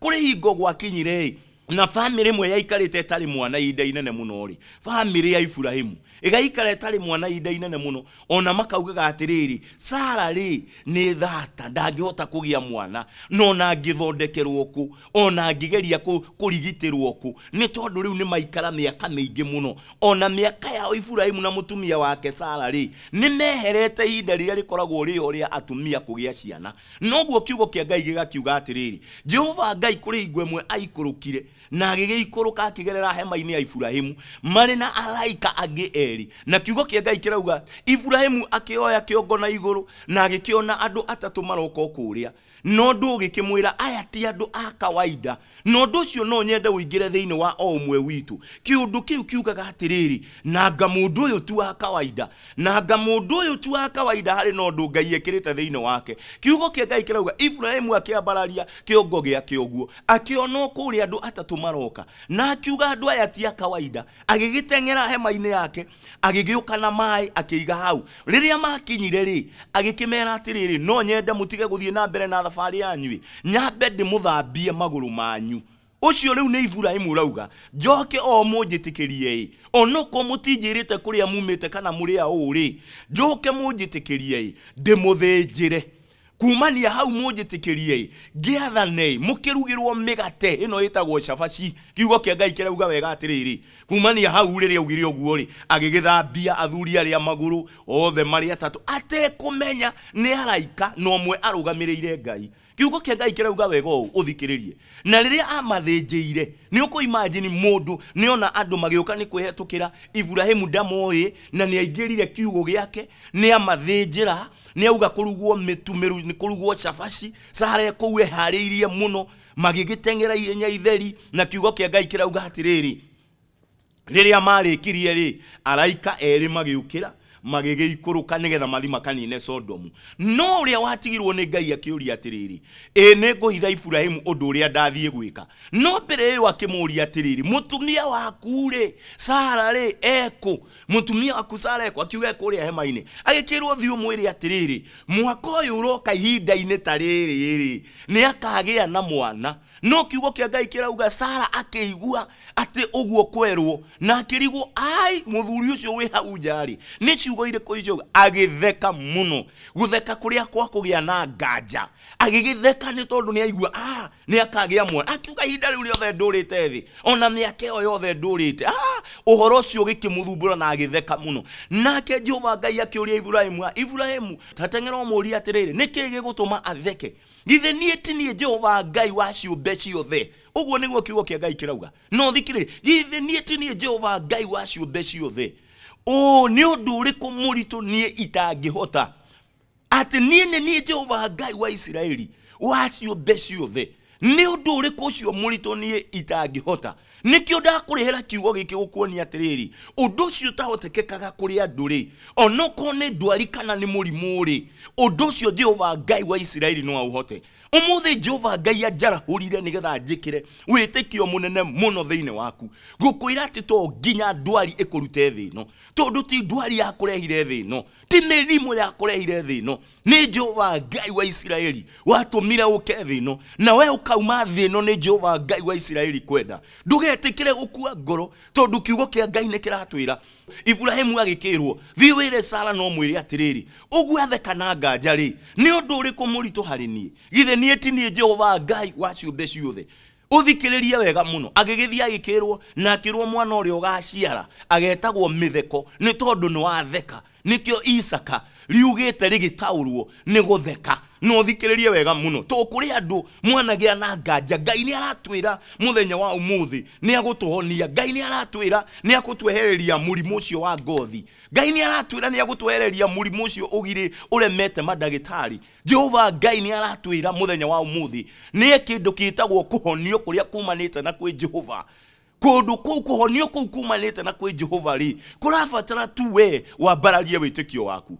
kå rä hingo gwakinyire na bamĩrĩ ĩmwe yaikarĩte ĩtarĩ mwana ihinda inene muno rĩ bamĩrĩ ya iburahimu ĩgaikara ĩtarĩ mwana ihinda inene muno ona makaugaga atĩrĩrĩ sara rĩ nĩ thata ndangĩhota kũgĩa mwana na ona angĩthondekerwo kũ ona angĩgeria kũrigitĩrwo kũ nĩ tondũ rĩu nĩ maikara mĩaka mĩingĩ muno ona mĩaka yao iburahimu na mũtumia wake sara rĩ nĩ meherete ihinda rĩrĩa rĩkoragwo rĩho rĩa atumia kũgĩa ciana noguo kiugo kĩa ngai gĩgakiuga atiriri jehova ngai kũrĩ hingo ĩmwe kire na agĩgĩikũrũka akĩgerera hema-inĩ ya iburahimu marĩ na araika angĩ eri na kiugo kĩa ngai kĩrauga iburahimu akĩoya kĩongo na igũrũ na agĩkĩona andũ atatũ maroka kũrĩa no ndũ ũgĩkĩmwĩra aya ti andũ a kawaida no ũndũ cio no nyende ũingĩre thĩinĩ wa o ũmwe witũ kĩũndũ kĩu kiugaga atĩrĩrĩ nanga mũndũ ũyũ ti wa kawaida nanga mũndũ ũyũ tu wa kawaida harĩ na ũndũ ngai ekĩrĩte thĩinĩ wake kiugo kĩa ngai kĩrauga iburahimu akĩambararia kĩongo gĩake ũguo akĩona kũrĩa andũ atatũ gatatå maroka na akiuga andå aya ti a kawaida agĩgĩteng'era hema-inĩ yake agĩgĩũka na maĩ akĩiga hau rĩrĩa makinyire rĩ agĩkĩmera atĩrĩrĩ no nyende mũtige gũthiĩ na mbere na thabarĩ yanyuĩ nyambe ndĩmũthambie magũrũ manyu ũcio rĩu nĩ iburahĩmu ũrauga njoke o mũnjĩtĩkĩrie ĩ onokorwo mũtinjĩrĩte kũrĩa mumĩte kana mũrĩa ũũ rĩ njoke mũnjĩtĩkĩrie ndĩmũthĩnjĩre kumania hau munjitikirie ngiathane mukirugirwo migate ino itagwo cabaci kiugo kia ngai uga wega atiriri kumania hau riria augire uguo ri agigithambia athuri aria maguru othe mari atatu atekumenya ni araika no mwe arugamiriire ngai kiugo kia ngai kirauga wega ũũ ũthikĩrĩrie na ona andå magä å ka nä kwä hetå kä ra iburahimu ndamoä na nĩ aingĩrire kiugo gĩake nĩ ra nä auga kũrugwo mĩtumĩru kå rugwo cabaci sara kũu eharĩirie mũno magĩgĩteng'era ihenya itheri na kiugo kĩa ngai rä a marä kirie rä araika kä ra magege magĩgĩikũrũka nĩgetha mathi kanine sodom no ũrĩa watigirwo nĩ ngai atiriri e ne nĩ hitha iburahĩmu ũndũ ũrĩa ndathiĩ gwika no mbere ĩyo akĩmũũria atiriri mutumia waku-rĩ sara rĩ ekũ mutumia waku sara ekũ akiuga kũrĩa hema ine agikirwo thiu mwiri atiriri mwako ũyũ ũroka hinda ine tariri rĩrĩ-rĩ nĩ na mwana no kiugo kĩa ngai kĩrauga sara akĩigua atĩ ũguo kwerwo na akĩrigwo ai muthuri ucio wĩ hau nja-rĩ nĩ ciugo kå icio agitheka muno gutheka kuria kwa kugia na nganja agigitheka ni tondu ni aigua ah ni akagia mwe akiuga hinda riu riothe ndurite thi ona ni iyo yothe ndurite ah uhoro ucio gikimuthumbura na agitheka muno nake jehova ngai akiuria iburahemu ah, iburahemu tateng'era umuria atiriri niki gigutuma atheke githe niä ti niä jehova ngai wa ciu beci å uguo niguo kiugo kia ngai kirauga no thikiri githe niä ti niä jehova ngai wa ciu ciũmbe ciothe å nä å ndå å rä kå må ritå niä itangä hota atä niä nä niä jehova ngai wa isiraeli wacio mbe ciothe nä å ndå å rä kå å cio må ritå niä itangä hota nä kä o ndakå rä hera kiugo gä kä gå kuonia atä rä rä å ndå å cio tahotekekaga kå rä andå rä onokorwo nä ndwari kana nä må rimå rä å ndå å cio jehova ngai wa isiraeli no aå hote å thä jehova ngai anjarahå rire nä getha njä kä re wä tä kio må nene må no thä inä waku gå kå ra atä to nginya ndwari ä kå rute thä no tondå ti ndwari yakå rehire thä no ti mä rimå yakå rehire thä no nä jehova ngai wa isiraeli watå mire å ke thä no na we kauma thä no nä jehova ngai wa isiraeli kwenda ndũgetä gũkua ngoro tondũ kiugo kĩa ngai nä kĩratwĩra iburahĩmu agĩkĩrwo thiĩ wĩre sara no mwĩre atĩrĩrĩ ũgwatheka na nganja-rĩ nĩ ũndũ ũrĩkũ mũritũ harĩ niĩ githĩ niĩ ti niĩ jehova ngai wa ciũmbe ciothe ũthikĩrĩrie wega mũno agĩgĩthiĩ agĩkĩrwo na akĩrwo mwana ũrĩa ũgaciara agetagwo mĩtheko nĩ tondũ nĩ watheka nĩkĩo isaka riugĩte rĩgĩtaũrwo nĩ gũtheka no thikiriria wega muno tukuri andu mwanagia na nganja ngai ni aratwira muthenya wa umuthi ni agutuhonia ngai ni aratwira ni agutwehereria murimu ucio wa ngothi ngai ni aratwira ni agutwehereria murimu ucio ugiri uremete madagitari jehova ngai ni aratwira muthenya wa umuthi ni kindu kitagwo kuhonio kuria kumanite na kwi jehova kundu kuu kuhonio kuu kumanite na kwi jehova ri kurabatara tu we wambararie witikio waku